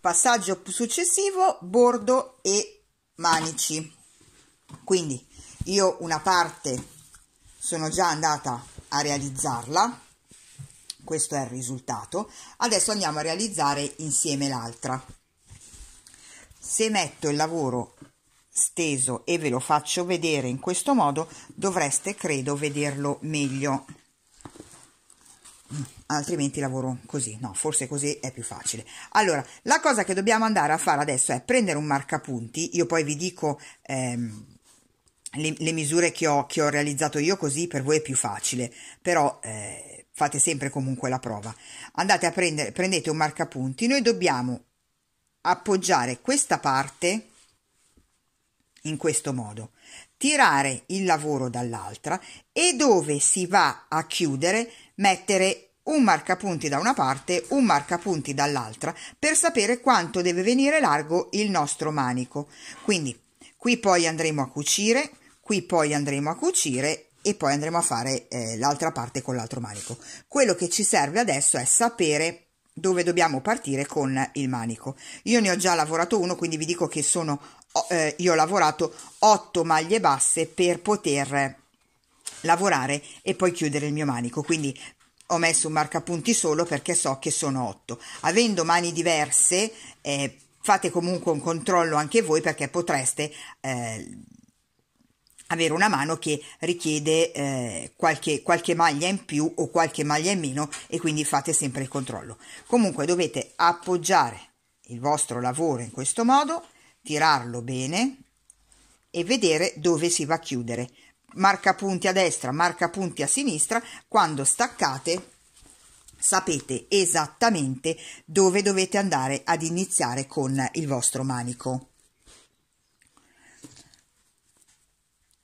Passaggio successivo, bordo e manici. Quindi io una parte sono già andata a realizzarla, questo è il risultato. Adesso andiamo a realizzare insieme l'altra. Se metto il lavoro steso e ve lo faccio vedere in questo modo, dovreste credo vederlo meglio altrimenti lavoro così, no, forse così è più facile. Allora, la cosa che dobbiamo andare a fare adesso è prendere un marcapunti, io poi vi dico ehm, le, le, misure che ho, che ho, realizzato io così per voi è più facile, però eh, fate sempre comunque la prova. Andate a prendere, prendete un marcapunti, noi dobbiamo appoggiare questa parte in questo modo tirare il lavoro dall'altra e dove si va a chiudere mettere un marcapunti da una parte, un marcapunti dall'altra, per sapere quanto deve venire largo il nostro manico. Quindi qui poi andremo a cucire, qui poi andremo a cucire e poi andremo a fare eh, l'altra parte con l'altro manico. Quello che ci serve adesso è sapere dove dobbiamo partire con il manico. Io ne ho già lavorato uno, quindi vi dico che sono, eh, io ho lavorato 8 maglie basse per poter lavorare e poi chiudere il mio manico. Quindi ho messo un marcapunti solo perché so che sono 8. Avendo mani diverse, eh, fate comunque un controllo anche voi perché potreste eh, avere una mano che richiede eh, qualche, qualche maglia in più o qualche maglia in meno e quindi fate sempre il controllo. Comunque dovete appoggiare il vostro lavoro in questo modo, tirarlo bene e vedere dove si va a chiudere marca punti a destra, marca punti a sinistra, quando staccate sapete esattamente dove dovete andare ad iniziare con il vostro manico.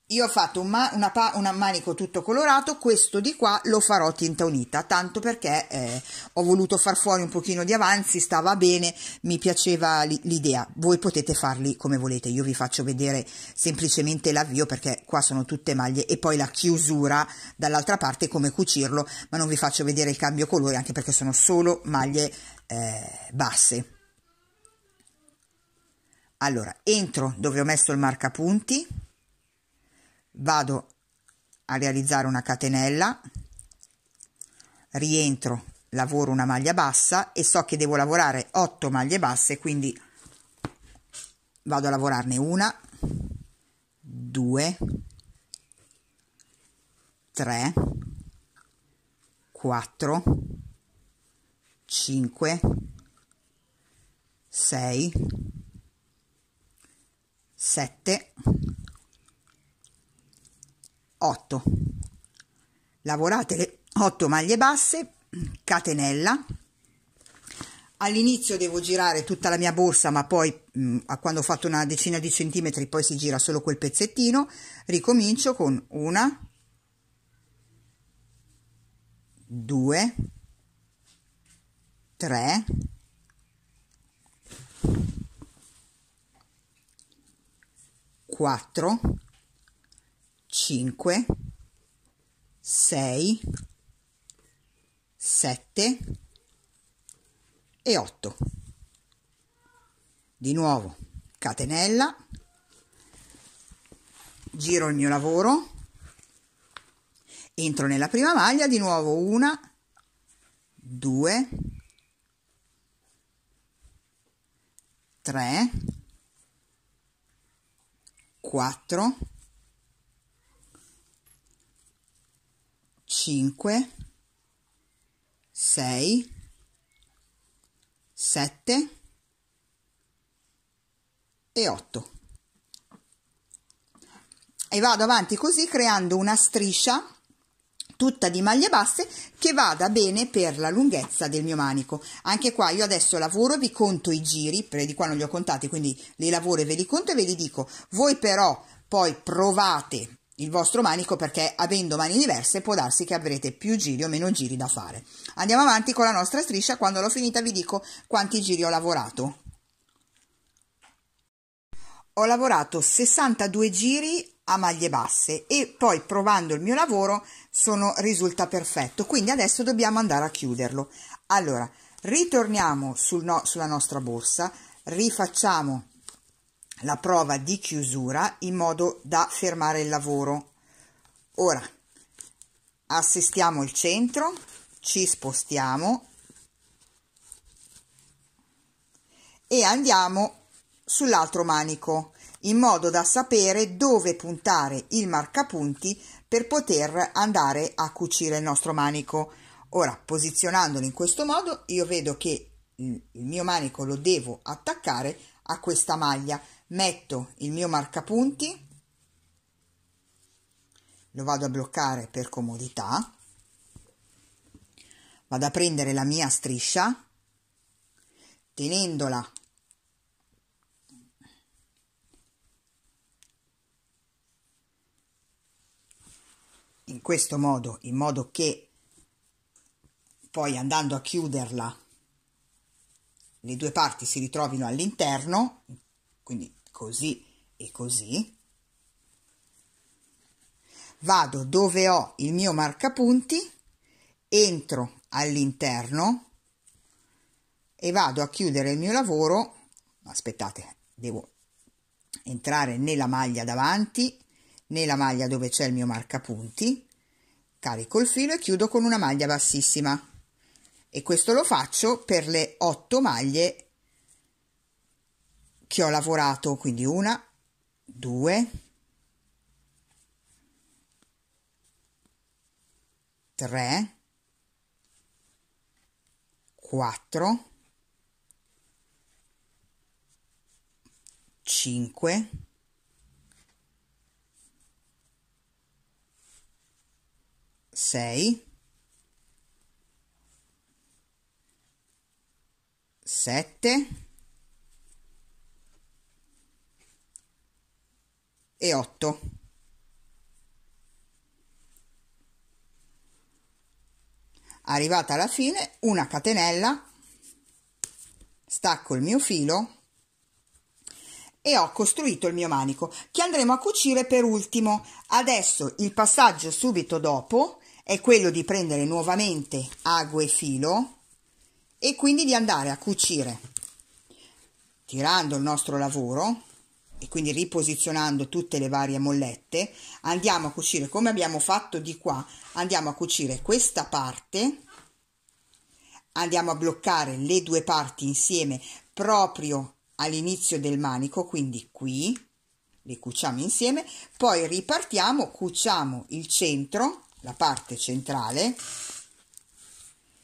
io ho fatto un, ma- una pa- un manico tutto colorato, questo di qua lo farò tinta unita, tanto perché eh, ho voluto far fuori un pochino di avanzi, stava bene, mi piaceva l- l'idea. Voi potete farli come volete, io vi faccio vedere semplicemente l'avvio perché qua sono tutte maglie e poi la chiusura dall'altra parte come cucirlo, ma non vi faccio vedere il cambio colore anche perché sono solo maglie eh, basse. Allora, entro dove ho messo il marcapunti vado a realizzare una catenella rientro lavoro una maglia bassa e so che devo lavorare 8 maglie basse quindi vado a lavorarne una due, tre, quattro, cinque, sei, sette, 8 lavorate le 8 maglie basse catenella all'inizio devo girare tutta la mia borsa ma poi mh, mm, quando ho fatto una decina di centimetri poi si gira solo quel pezzettino ricomincio con una due, tre, quattro. 5, 6, 7 e 8. Di nuovo catenella, giro il mio lavoro, entro nella prima maglia, di nuovo una, due, tre, quattro, 5 6 7 e 8 e vado avanti così creando una striscia tutta di maglie basse che vada bene per la lunghezza del mio manico anche qua io adesso lavoro vi conto i giri di qua non li ho contati quindi li lavoro e ve li conto e ve li dico voi però poi provate il vostro manico perché avendo mani diverse può darsi che avrete più giri o meno giri da fare. Andiamo avanti con la nostra striscia, quando l'ho finita vi dico quanti giri ho lavorato. Ho lavorato 62 giri a maglie basse e poi provando il mio lavoro sono risulta perfetto, quindi adesso dobbiamo andare a chiuderlo. Allora, ritorniamo sul no, sulla nostra borsa, rifacciamo la prova di chiusura in modo da fermare il lavoro ora assistiamo il centro ci spostiamo e andiamo sull'altro manico in modo da sapere dove puntare il marcapunti per poter andare a cucire il nostro manico. Ora, posizionandolo in questo modo, io vedo che il mio manico lo devo attaccare a questa maglia, metto il mio marcapunti lo vado a bloccare per comodità vado a prendere la mia striscia tenendola in questo modo in modo che poi andando a chiuderla le due parti si ritrovino all'interno quindi così e così, vado dove ho il mio marcapunti, entro all'interno e vado a chiudere il mio lavoro, aspettate, devo entrare nella maglia davanti, nella maglia dove c'è il mio marcapunti, carico il filo e chiudo con una maglia bassissima e questo lo faccio per le 8 maglie che ho lavorato quindi una due tre quattro cinque sei sette e 8. Arrivata alla fine, una catenella, stacco il mio filo e ho costruito il mio manico che andremo a cucire per ultimo. Adesso il passaggio subito dopo è quello di prendere nuovamente ago e filo e quindi di andare a cucire tirando il nostro lavoro quindi riposizionando tutte le varie mollette, andiamo a cucire come abbiamo fatto di qua, andiamo a cucire questa parte, andiamo a bloccare le due parti insieme proprio all'inizio del manico, quindi qui le cuciamo insieme, poi ripartiamo, cuciamo il centro, la parte centrale,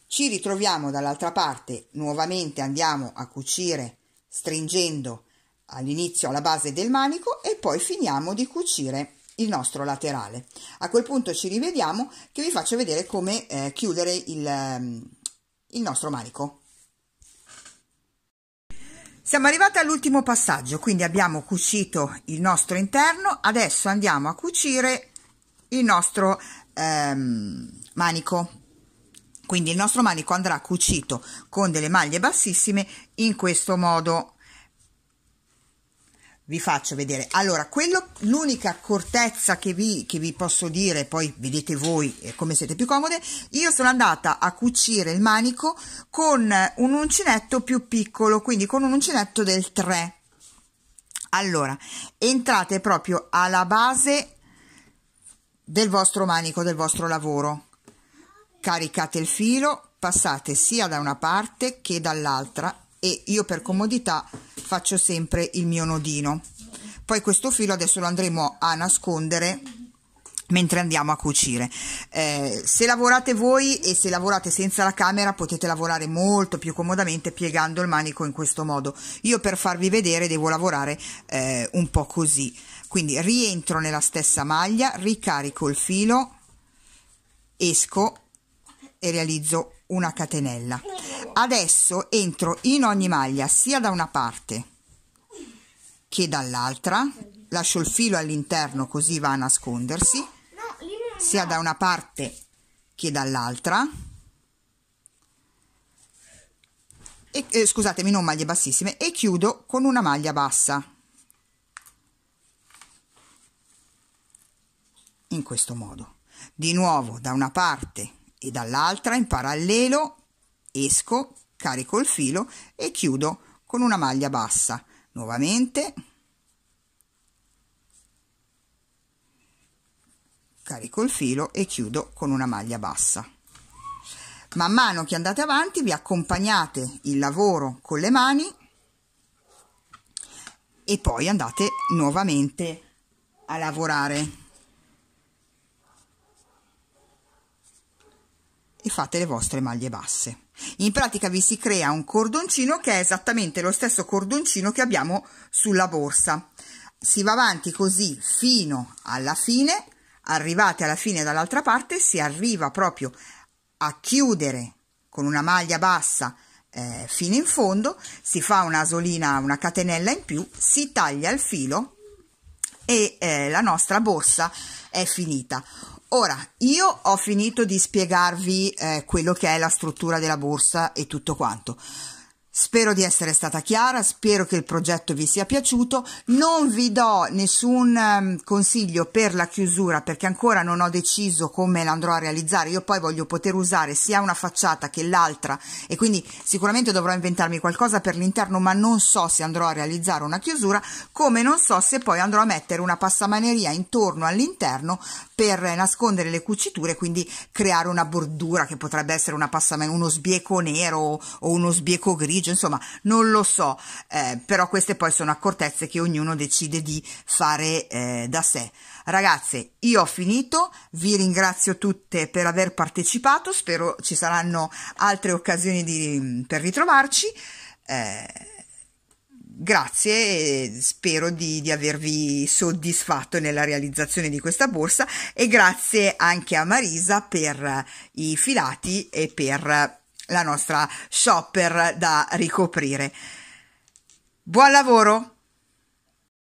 ci ritroviamo dall'altra parte, nuovamente andiamo a cucire stringendo all'inizio alla base del manico e poi finiamo di cucire il nostro laterale. A quel punto ci rivediamo che vi faccio vedere come eh, chiudere il, ehm, il nostro manico. Siamo arrivati all'ultimo passaggio, quindi abbiamo cucito il nostro interno, adesso andiamo a cucire il nostro ehm, manico. Quindi il nostro manico andrà cucito con delle maglie bassissime in questo modo vi faccio vedere. Allora, quello, l'unica accortezza che vi, che vi posso dire, poi vedete voi eh, come siete più comode, io sono andata a cucire il manico con un uncinetto più piccolo, quindi con un uncinetto del 3. Allora, entrate proprio alla base del vostro manico, del vostro lavoro. Caricate il filo, passate sia da una parte che dall'altra e io per comodità faccio sempre il mio nodino poi questo filo adesso lo andremo a nascondere mentre andiamo a cucire eh, se lavorate voi e se lavorate senza la camera potete lavorare molto più comodamente piegando il manico in questo modo io per farvi vedere devo lavorare eh, un po' così quindi rientro nella stessa maglia ricarico il filo esco e realizzo una catenella adesso entro in ogni maglia sia da una parte che dall'altra lascio il filo all'interno così va a nascondersi sia da una parte che dall'altra e, eh, scusatemi non maglie bassissime e chiudo con una maglia bassa in questo modo di nuovo da una parte e dall'altra in parallelo esco, carico il filo e chiudo con una maglia bassa nuovamente carico il filo e chiudo con una maglia bassa man mano che andate avanti vi accompagnate il lavoro con le mani e poi andate nuovamente a lavorare e fate le vostre maglie basse in pratica vi si crea un cordoncino che è esattamente lo stesso cordoncino che abbiamo sulla borsa. Si va avanti così fino alla fine, arrivate alla fine dall'altra parte, si arriva proprio a chiudere con una maglia bassa eh, fino in fondo, si fa una solina, una catenella in più, si taglia il filo e eh, la nostra borsa è finita. Ora, io ho finito di spiegarvi eh, quello che è la struttura della borsa e tutto quanto. Spero di essere stata chiara, spero che il progetto vi sia piaciuto, non vi do nessun ehm, consiglio per la chiusura perché ancora non ho deciso come l'andrò a realizzare, io poi voglio poter usare sia una facciata che l'altra e quindi sicuramente dovrò inventarmi qualcosa per l'interno ma non so se andrò a realizzare una chiusura come non so se poi andrò a mettere una passamaneria intorno all'interno per nascondere le cuciture e quindi creare una bordura che potrebbe essere una uno sbieco nero o uno sbieco grigio litigio, insomma non lo so, eh, però queste poi sono accortezze che ognuno decide di fare eh, da sé. Ragazze, io ho finito, vi ringrazio tutte per aver partecipato, spero ci saranno altre occasioni di, mm, per ritrovarci. Eh, grazie e spero di, di, avervi soddisfatto nella realizzazione di questa borsa e grazie anche a Marisa per eh, i filati e per la nostra shopper da ricoprire. Buon lavoro!